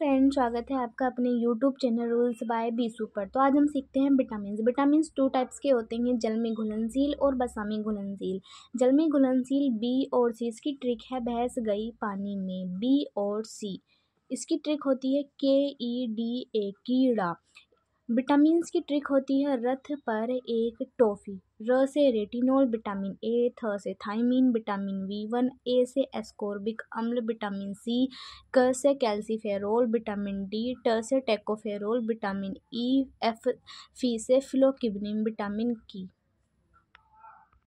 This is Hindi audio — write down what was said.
फ्रेंड स्वागत है आपका अपने यूट्यूब चैनल रूल्स बाय बीसू पर तो आज हम सीखते हैं विटामिन विटामिन टू टाइप्स के होते हैं जल में घुलनशील और बसा में घुलनशील जल में घुलनशील बी और सी इसकी ट्रिक है भैंस गई पानी में बी और सी इसकी ट्रिक होती है के ई डी ए कीड़ा विटामिन की ट्रिक होती है रथ पर एक टॉफ़ी र से रेटिनोल विटामिन ए थ से thiamine vitamin B one A से एस्कोर्बिक अम्ल विटामिन सी क से कैल्सीफेरोल विटामिन डी ट से टेकोफेरोल विटामिन ई एफ फी से फिलोकिवनिन विटामिन की